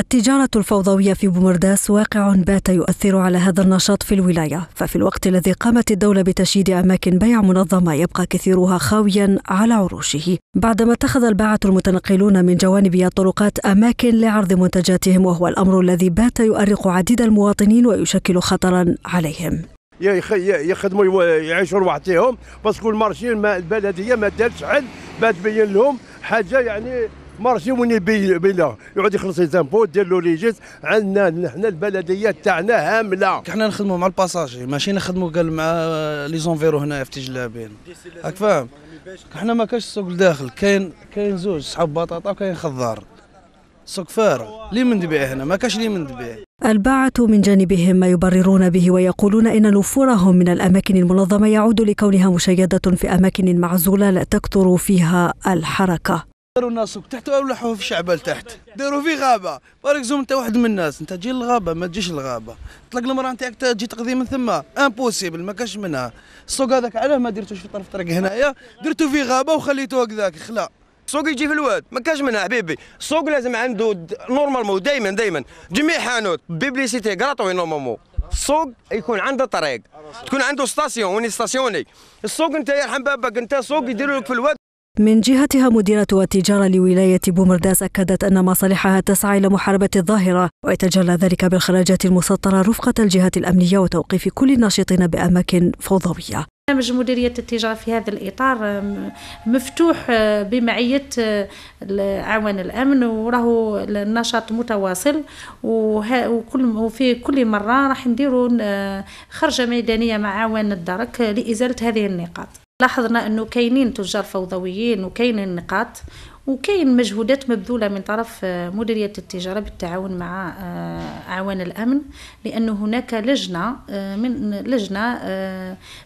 التجارة الفوضوية في بومرداس واقع بات يؤثر على هذا النشاط في الولاية ففي الوقت الذي قامت الدولة بتشييد أماكن بيع منظمة يبقى كثيرها خاويا على عروشه بعدما اتخذ الباعة المتنقلون من جوانب الطرقات أماكن لعرض منتجاتهم وهو الأمر الذي بات يؤرق عديد المواطنين ويشكل خطرا عليهم يخدموا يعيشوا رواحتهم باسكو المارشي البلديه ما دارتش حل ما تبين لهم حاجه يعني مارشي وين يبي بلا يقعد يخلص الزامبو دير له ليجيس عندنا حنا البلديات تاعنا هامله حنا نخدموا مع الباساجي ماشي نخدموا قال مع لي زونفيرو هنا في تجلابين راك فاهم حنا ما كاش السوق الداخل كاين كاين زوج صحاب بطاطا وكاين خضار سوق فارغ لي من دبيع هنا ما كاش لي من دبيع الباعة من جانبهم ما يبررون به ويقولون إن نفورهم من الأماكن المنظمة يعود لكونها مشيدة في أماكن معزولة لا تكثر فيها الحركة داروا ناسك تحت ولا في شعبه لتحت داروا في غابه بارك زوم انت واحد من الناس انت تجي للغابه ما تجيش للغابه طلق المراه نتاعك تجي تقضي من ثم امبوسيبل ما كاش منها السوق هذاك علاه ما درتوش في طرف طريق هنايا درتو في غابه وخليتوه هكذاك خلا السوق يجي في الواد ما كاش منها حبيبي السوق لازم عنده نورمالمون دائما دائما جميع حانوت بيبليسيتي غراتوي نورمالمون السوق يكون عنده طريق تكون عنده ستاسيون وني ستاسيوني السوق انت يرحم بابك انت سوق يديروا لك في الواد من جهتها مديرة التجارة لولاية بومرداس أكدت أن مصالحها تسعى إلى محاربة الظاهرة ويتجلى ذلك بالخراجات المسطرة رفقة الجهات الأمنية وتوقيف كل الناشطين بأماكن فوضوية برنامج مديرية التجارة في هذا الإطار آه، مفتوح آه، بمعية أعوان آه، الأمن وراه النشاط متواصل وكل وفي كل مرة راح نديروا خرجة ميدانية مع عوان الدرك لإزالة هذه النقاط لاحظنا انه كاينين تجار فوضويين وكاينين نقاط وكاين مجهودات مبذوله من طرف آه، مديريه التجاره بالتعاون مع آه، اعوان الامن لان هناك لجنه آه، من لجنه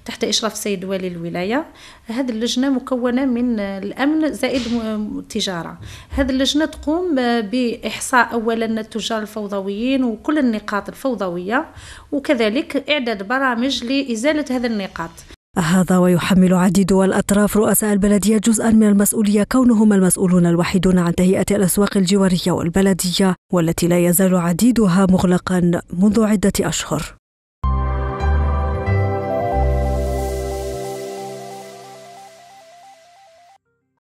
تحت اشراف السيد والي الولايه هذه اللجنه مكونه من الامن زائد التجاره هذه اللجنه تقوم باحصاء اولا التجار الفوضويين وكل النقاط الفوضويه وكذلك اعداد برامج لازاله هذه النقاط هذا ويحمل عديد الأطراف رؤساء البلدية جزءا من المسؤولية كونهم المسؤولون الوحيدون عن تهيئة الأسواق الجوارية والبلدية والتي لا يزال عديدها مغلقا منذ عدة أشهر